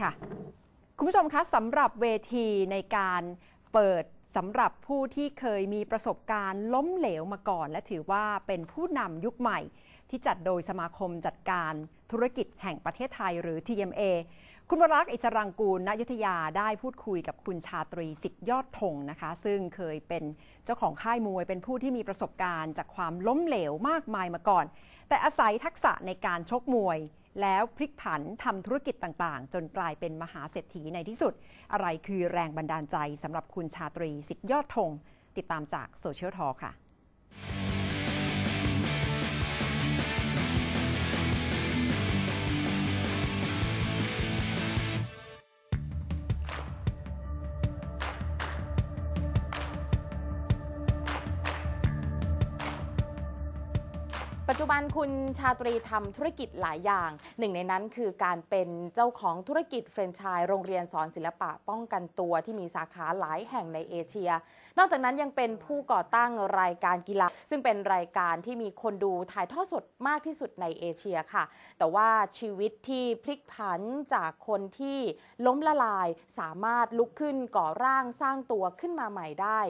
ค่ะคุณผู้ชมคะสำหรับเวทีในการเปิดสำหรับผู้ที่เคยมีประสบการณ์ล้มเหลวมาก่อน และถือว่าเป็นผู้นำยุคใหม่ ที่จัดโดยสมาคมจัดการธุรกิจแห่งประเทศไทยหรือ TMA คุณวรักษ์อิสรังกูลณยุทธยาได้พูดคุยกับคุณชาตรีสิทธยอดธงนะคะ ซึ่งเคยเป็นเจ้าของค่ายมวย เป็นผู้ที่มีประสบการณ์ จากความล้มเหลวมากมายมาก่อน แต่อาศัยทักษะในการชกมวยแล้วพลิกผันทำธุรกิจต่าง ๆ จนกลายเป็นมหาเศรษฐีในที่สุด อะไรคือแรงบันดาลใจสำหรับคุณชาตรีสิทธิยอดธงติดตามจากโซเชียลทอค่ะปัจจุบันคุณชาตรีทำธุรกิจหลายอย่าง หนึ่งในนั้นคือการเป็นเจ้าของธุรกิจเฟรนชชสยโรงเรียนสอนศิลปะป้องกันตัวที่มีสาขาหลายแห่งในเอเชีย นอกจากนั้นยังเป็นผู้ก่อตั้งรายการกีฬาซึ่งเป็นรายการที่มีคนดูถ่ายทอดสดมากที่สุดในเอเชียค่ะ แต่ว่าชีวิตที่พลิกผันจากคนที่ล้มละลาย สามารถลุกขึ้นก่อร่างสร้างตัวขึ้นมาใหม่ได้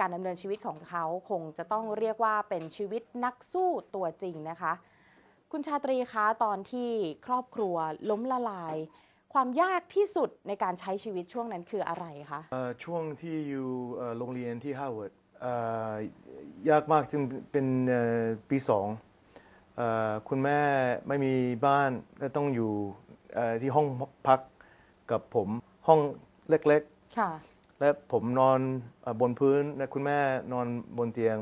การดำเนินชีวิตของเขาคงจะต้องเรียกว่าเป็นชีวิตนักสู้ตัวจริงนะคะ คุณชาตรีคะ ตอนที่ครอบครัวล้มละลาย ความยากที่สุดในการใช้ชีวิตช่วงนั้นคืออะไรคะช่วงที่อยู่โรงเรียนที่ฮาร์วาร์ดยากมากจึงเป็นปีสองคุณแม่ไม่มีบ้านและต้องอยู่ที่ห้องพักกับผมห้องเล็กๆและผมนอนบนพื้นนะคุณแม่นอนบนเตียง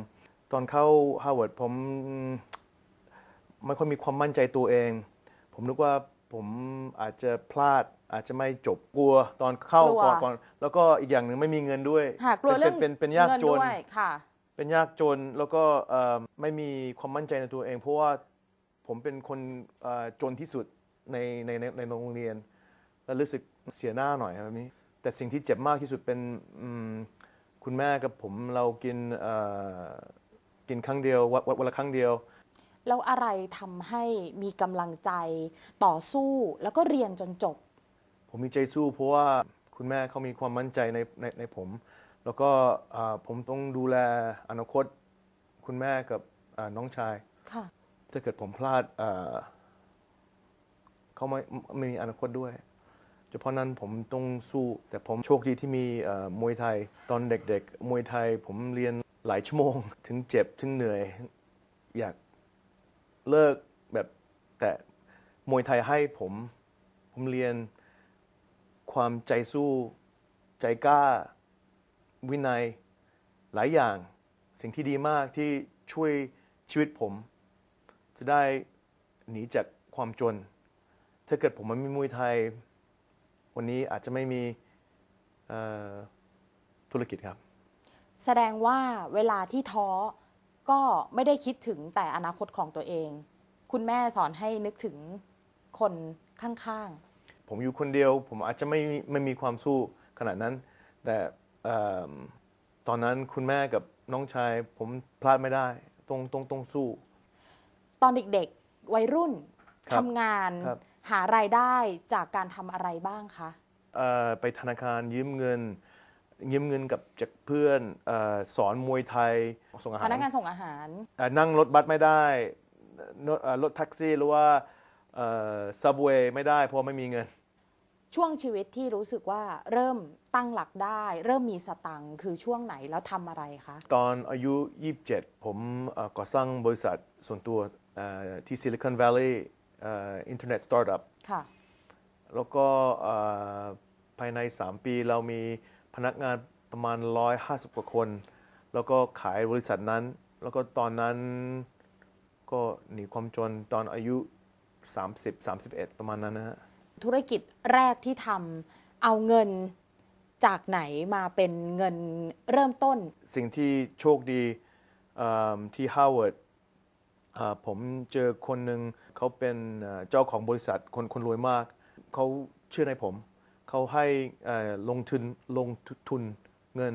ตอนเข้าฮาร์วาร์ดผมไม่ค่อยมีความมั่นใจตัวเอง ผมนึกว่าผมอาจจะพลาดอาจจะไม่จบกลัว ตอนเข้าก่อนก่อนแล้วก็อีกอย่างหนึ่งไม่มีเงินด้วยกลัวเรื่องเป็นเป็นยากจนเป็นยากจนแล้วก็ไม่มีความมั่นใจในตัวเอง เพราะว่าผมเป็นคนจนที่สุดในในในโรงเรียน แล้วรู้สึกเสียหน้าหน่อยแบบนี้แต่สิ่งที่เจ็บมากที่สุดเป็นคุณแม่กับผมเรากินกินครั้งเดียววันละครั้งเดียวแล้วอะไรทำให้มีกำลังใจต่อสู้แล้วก็เรียนจนจบ ผมมีใจสู้เพราะว่าคุณแม่เขามีความมั่นใจในในในผม แล้วก็ผมต้องดูแลอนาคต คุณแม่กับน้องชาย ถ้าเกิดผมพลาดเขาไม่ไม่มีอนาคตด้วยฉพาะนั้นผมต้องสู้ แต่ผมโชคดีที่มีมวยไทย ตอนเด็กๆ มวยไทยผมเรียนหลายชั่วโมง ถึงเจ็บถึงเหนื่อย อยากเลิกแบบแต่มวยไทยให้ผมผมเรียน ความใจสู้ใจกล้าวินัยหลายอย่าง สิ่งที่ดีมากที่ช่วยชีวิตผม จะได้หนีจากความจน ถ้าเกิดผมไม่มีมวยไทยวันนี้อาจจะไม่มีธุรกิจครับ แสดงว่าเวลาที่ท้อก็ไม่ได้คิดถึงแต่อนาคตของตัวเอง คุณแม่สอนให้นึกถึงคนข้างๆ ผมอยู่คนเดียว ผมอาจจะไม่ไม่มีความสู้ขนาดนั้น แต่ตอนนั้นคุณแม่กับน้องชาย ผมพลาดไม่ได้ ตรงตรงตรงสู้ ตอนเด็กๆ วัยรุ่นทำงานหารายได้จากการทำอะไรบ้างคะไปธนาคารยืมเงิน ยืมเงินกับจากเพื่อนอสอนมวยไทย ส่งอาหารพนักงานส่งอาหารนั่งรถบัสไม่ได้ รถแท็กซี่หรือว่าซับเวย์ไม่ได้เพราะไม่มีเงิน ช่วงชีวิตที่รู้สึกว่าเริ่มตั้งหลักได้ เริ่มมีสตังค์คือช่วงไหนแล้วทำอะไรคะ ตอนอายุ 27 ผมเก่อสร้างบริษัทส่วนตัวที่ซิลิคอนแวลลย์อินเทอร์เน็ต สตาร์ทอัพ แล้วก็ภายใน 3 ปีเรามีพนักงานประมาณ 150 กว่าคน แล้วก็ขายบริษัทนั้น แล้วก็ตอนนั้นก็หนีความจนตอนอายุ 30 31 ประมาณนั้นนะฮะ ธุรกิจแรกที่ทำเอาเงินจากไหนมาเป็นเงินเริ่มต้น สิ่งที่โชคดีที่ฮาวเวิร์ดผมเจอคนหนึ่งเขาเป็นเจ้าของบริษัทคนคนรวยมากเขาเชื่อในผมเขาให้ลงทุนลงทุนเงิน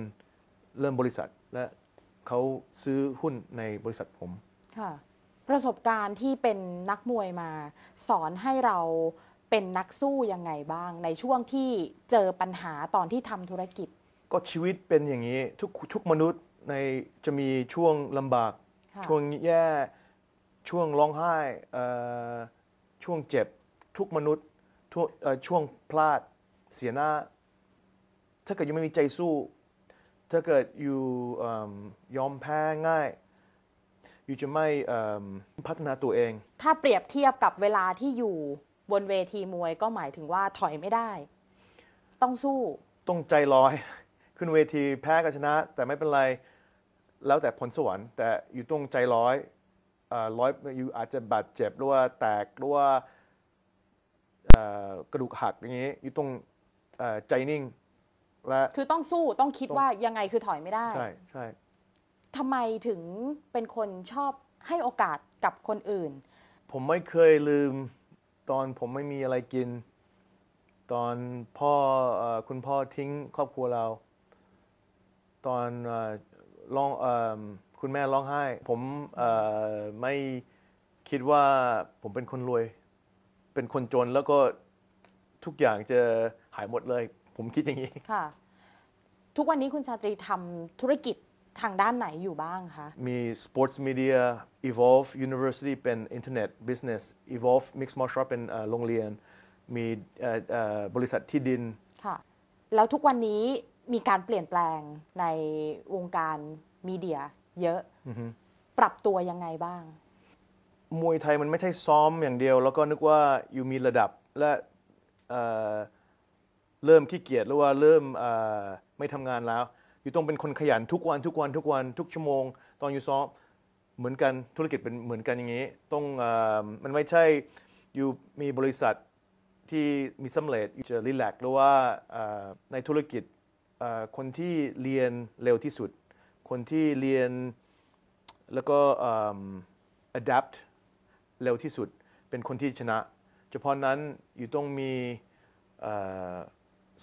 เริ่มบริษัทและเขาซื้อหุ้นในบริษัทผมค่ะประสบการณ์ที่เป็นนักมวยมา สอนให้เราเป็นนักสู้ยังไงบ้างในช่วงที่เจอปัญหาตอนที่ทำธุรกิจ ก็ชีวิตเป็นอย่างนี้ทุกทุกมนุษย์ในจะมีช่วงลำบากช่วงแย่ช่วงร้องไห้ช่วงเจ็บทุกมนุษย์ช่วงพลาดเสียหน้าถ้าเกิดยังไม่มีใจสู้ถ้าเกิดอยู่ยอมแพ้ง่าย อยู่จะไม่พัฒนาตัวเอง ถ้าเปรียบเทียบกับเวลาที่อยู่บนเวทีมวยก็หมายถึงว่าถอยไม่ได้ ต้องสู้ ต้องใจลอย ขึ้นเวทีแพ้ก็ชนะ แต่ไม่เป็นไรแล้วแต่ผลสวรรค์แต่อยู่ต้องใจร้อยร้อยอยู่อาจจะบาดเจ็บหรือว่าแตกหรือว่ากระดูกหักอย่างนี้ อยู่ตรงใจนิ่งและคือต้องสู้ต้องคิดว่ายังไงคือถอยไม่ได้ ใช่ใช่ทำไมถึงเป็นคนชอบให้โอกาสกับคนอื่น ผมไม่เคยลืม ตอนผมไม่มีอะไรกิน ตอนพ่ออคุณพ่อทิ้งครอบครัวเรา ตอนลองคุณแม่ร้องไห้ ผมไม่คิดว่าผมเป็นคนรวย เป็นคนจนแล้วก็ทุกอย่างจะหายหมดเลย ผมคิดอย่างนี้ ค่ะ ทุกวันนี้คุณชาตรีทำธุรกิจทางด้านไหนอยู่บ้างคะ มี Sports Media Evolve University เป็น Internet Business Evolve Mixed Martial a r t เป็นโรงเรียน มีบริษัทที่ดิน ค่ะ แล้วทุกวันนี้มีการเปลี่ยนแปลงในวงการมีเดียเยอะ ปรับตัวยังไงบ้าง มวยไทยมันไม่ใช่ซ้อมอย่างเดียว แล้วก็นึกว่าอยู่มีระดับและเเริ่มขี้เกียจหรือว่าเริ่มไม่ทำงานแล้ว อยู่ต้องเป็นคนขยัน ทุกวันทุกวันทุกวันทุกชั่วโมง ตอนอยู่ซ้อมเหมือนกันธุรกิจเป็นเหมือนกันอย่างนี้ ต้องอมันไม่ใช่อยู่มีบริษัทที่มีสำเร็จจะรีแลกซ์หรือว่าในธุรกิจคนที่เรียนเร็วที่สุด คนที่เรียนแล้วก็ adapt เร็วที่สุดเป็นคนที่ชนะ เฉพาะนั้นอยู่ต้องมี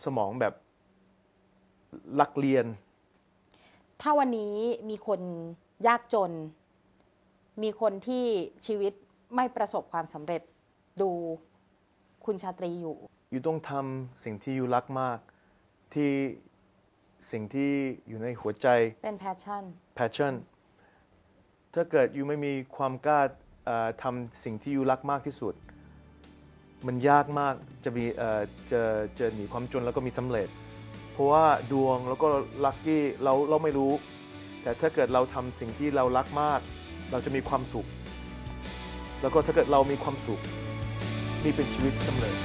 สมองแบบลักเรียน ถ้าวันนี้มีคนยากจน มีคนที่ชีวิตไม่ประสบความสำเร็จดูคุณชาตรีอยู่ อยู่ต้องทำสิ่งที่อยู่รักมากที่สิ่งที่อยู่ในหัวใจ เป็นแพชชั่น passion ถ้าเกิดอยู่ไม่มีความกล้าทำทำสิ่งที่อยู่รักมากที่สุด มันยากมาก จะมีเจะจะหนีความจนแล้วก็มีสำเร็จ เพราะว่าดวงแล้วก็ลัคกี้เราเราไม่รู้ แต่ถ้าเกิดเราทำสิ่งที่เรารักมาก เราจะมีความสุข แล้วก็ถ้าเกิดเรามีความสุขนี่เป็นชีวิตสำเร็จ